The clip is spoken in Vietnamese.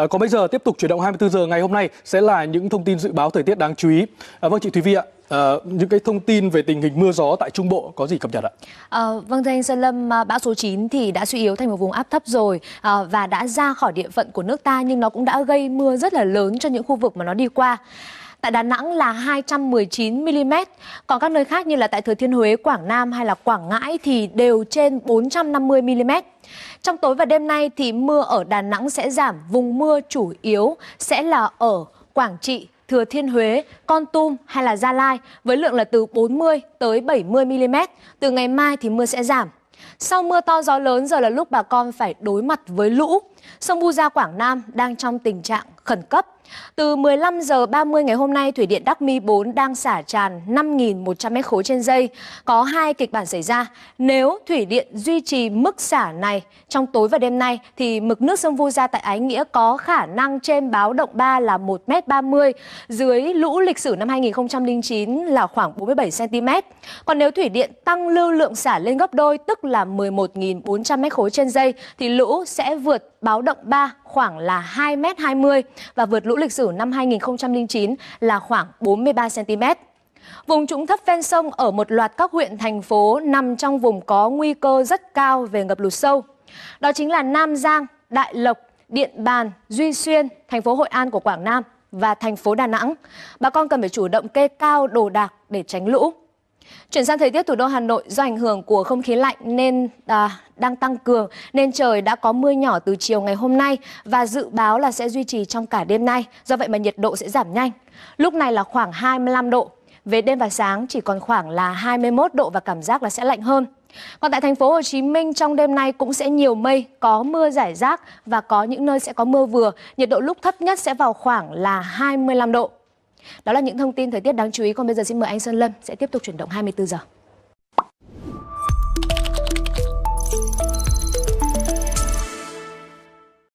À, còn bây giờ tiếp tục chuyển động 24 giờ ngày hôm nay sẽ là những thông tin dự báo thời tiết đáng chú ý. À, vâng chị Thúy Vi ạ, À, những cái thông tin về tình hình mưa gió tại Trung Bộ có gì cập nhật ạ? À, vâng thưa anh Sơn Lâm, à, bão số 9 thì đã suy yếu thành một vùng áp thấp rồi à, và đã ra khỏi địa phận của nước ta nhưng nó cũng đã gây mưa rất là lớn cho những khu vực mà nó đi qua tại Đà Nẵng là 219 mm, còn các nơi khác như là tại Thừa Thiên Huế, Quảng Nam hay là Quảng Ngãi thì đều trên 450 mm. Trong tối và đêm nay thì mưa ở Đà Nẵng sẽ giảm, vùng mưa chủ yếu sẽ là ở Quảng Trị, Thừa Thiên Huế, Con Tum hay là Gia Lai với lượng là từ 40 tới 70 mm. Từ ngày mai thì mưa sẽ giảm. Sau mưa to gió lớn giờ là lúc bà con phải đối mặt với lũ. Sông Vu Gia Quảng Nam đang trong tình trạng khẩn cấp. Từ 15 giờ 30 ngày hôm nay, thủy điện Đắc Mi 4 đang xả tràn 5.100 mét khối trên dây Có hai kịch bản xảy ra. Nếu thủy điện duy trì mức xả này trong tối và đêm nay, thì mực nước sông Vu Gia tại Ái Nghĩa có khả năng trên báo động 3 là 1m30, dưới lũ lịch sử năm 2009 là khoảng 47cm. Còn nếu thủy điện tăng lưu lượng xả lên gấp đôi, tức là 11.400 mét khối trên dây thì lũ sẽ vượt báo động 3 khoảng là 2m20 và vượt lũ lịch sử năm 2009 là khoảng 43cm. Vùng trũng thấp ven sông ở một loạt các huyện, thành phố nằm trong vùng có nguy cơ rất cao về ngập lụt sâu. Đó chính là Nam Giang, Đại Lộc, Điện Bàn, Duy Xuyên, thành phố Hội An của Quảng Nam và thành phố Đà Nẵng. Bà con cần phải chủ động kê cao đồ đạc để tránh lũ. Chuyển sang thời tiết thủ đô Hà Nội do ảnh hưởng của không khí lạnh nên à, đang tăng cường nên trời đã có mưa nhỏ từ chiều ngày hôm nay và dự báo là sẽ duy trì trong cả đêm nay. Do vậy mà nhiệt độ sẽ giảm nhanh. Lúc này là khoảng 25 độ. Về đêm và sáng chỉ còn khoảng là 21 độ và cảm giác là sẽ lạnh hơn. Còn tại thành phố Hồ Chí Minh trong đêm nay cũng sẽ nhiều mây, có mưa rải rác và có những nơi sẽ có mưa vừa. Nhiệt độ lúc thấp nhất sẽ vào khoảng là 25 độ. Đó là những thông tin thời tiết đáng chú ý. Còn bây giờ xin mời anh Sơn Lâm sẽ tiếp tục chuyển động 24 giờ.